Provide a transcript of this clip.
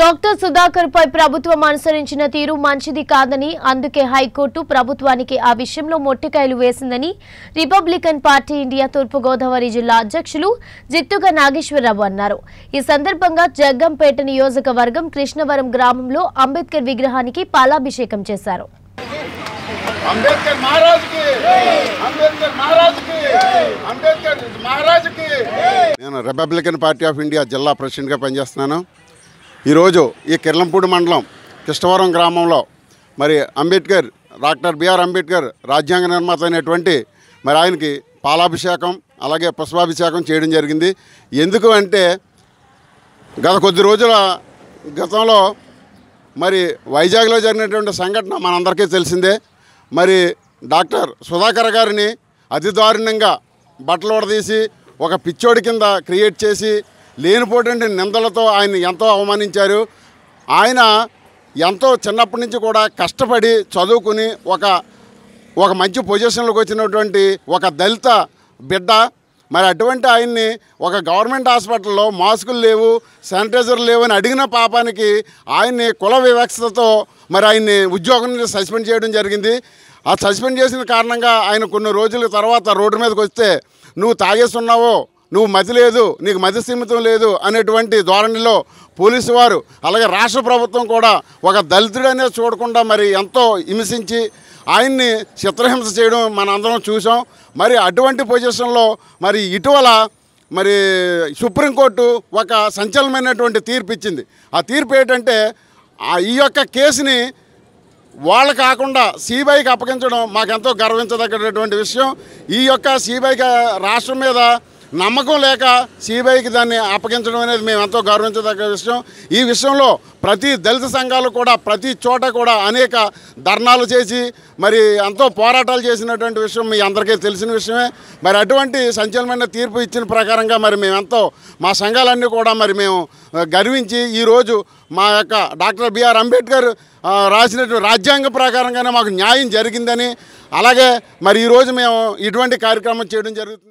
doctor Sudhakar పై ప్రభుత్వం అనుసరించిన తీరు మంచిది కాదని అందుకే హైకోర్టు ప్రభుత్వానికి ఆ విషయంలో మొట్టికాయలు వేసిందని రిపబ్లికన్ పార్టీ ఇండియా తూర్పుగోదావరి జిల్లా అధ్యక్షులు జిత్తుగా నాగేశ్వరరావు అన్నారు ఈ సందర్భంగా జగ్గంపేట నియోజకవర్గం కృష్ణవరం గ్రామంలో అంబేద్కర్ విగ్రహానికి పాలాభిషేకం చేశారు నేను రిపబ్లికన్ పార్టీ ఆఫ్ ఇండియా జిల్లా ప్రెసిడెంట్గా పనిచేస్తున్నాను ఈరోజు ఈ కిర్లంపూడి మండలం కృష్ణవరం గ్రామంలో మరి అంబేద్కర్ డాక్టర్ బిఆర్ అంబేద్కర్ రాజ్యాంగ నిర్మాత అయినటువంటి మరి ఆయనకి పాలాభిషేకం అలాగే పుష్పాభిషేకం చేయడం జరిగింది ఎందుకు అంటే గత కొద్ది రోజుల గతంలో మరి వైజాగ్లో జరిగినటువంటి సంఘటన మనందరికీ తెలిసిందే మరి డాక్టర్ సుధాకర్ గారిని అతి దారుణంగా బట్టలు ఒక పిచ్చోడి కింద క్రియేట్ చేసి లేనిపోటువంటి నిందలతో ఆయన ఎంతో అవమానించారు ఆయన ఎంతో చిన్నప్పటి నుంచి కూడా కష్టపడి చదువుకుని ఒక ఒక మంచి పొజిషన్లోకి వచ్చినటువంటి ఒక దళిత బిడ్డ మరి అటువంటి ఆయన్ని ఒక గవర్నమెంట్ హాస్పిటల్లో మాస్కులు లేవు శానిటైజర్ లేవు అని అడిగిన పాపానికి ఆయన్ని కుల వివక్షతతో మరి ఆయన్ని ఉద్యోగం నుంచి సస్పెండ్ చేయడం జరిగింది ఆ సస్పెండ్ చేసిన కారణంగా ఆయన కొన్ని రోజుల తర్వాత రోడ్డు మీదకి వస్తే నువ్వు తాగేస్తున్నావో నువ్వు మతి లేదు నీకు మతి సీమితం లేదు అనేటువంటి ధోరణిలో పోలీసు వారు అలాగే రాష్ట్ర ప్రభుత్వం కూడా ఒక దళితుడనే చూడకుండా మరి ఎంతో హింసించి ఆయన్ని చిత్రహింస చేయడం అందరం చూసాం మరి అటువంటి పొజిషన్లో మరి ఇటీవల మరి సుప్రీంకోర్టు ఒక సంచలనమైనటువంటి తీర్పు ఇచ్చింది ఆ తీర్పు ఏంటంటే ఈ యొక్క కేసుని వాళ్ళు కాకుండా సిబిఐకి అప్పగించడం మాకెంతో గర్వించదగినటువంటి విషయం ఈ యొక్క సిబిఐ రాష్ట్రం మీద నమ్మకం లేక సిబిఐకి దాన్ని అప్పగించడం అనేది మేము ఎంతో గౌరవించదగ్గ విషయం ఈ విషయంలో ప్రతి దళిత సంఘాలు కూడా ప్రతి చోట కూడా అనేక ధర్నాలు చేసి మరి ఎంతో పోరాటాలు చేసినటువంటి విషయం మీ అందరికీ తెలిసిన విషయమే మరి అటువంటి సంచలనమైన తీర్పు ఇచ్చిన ప్రకారంగా మరి మేమెంతో మా సంఘాలన్నీ కూడా మరి మేము గర్వించి ఈరోజు మా యొక్క డాక్టర్ బిఆర్ అంబేద్కర్ రాసినటువంటి రాజ్యాంగ ప్రకారంగానే మాకు న్యాయం జరిగిందని అలాగే మరి ఈరోజు మేము ఇటువంటి కార్యక్రమం చేయడం జరుగుతుంది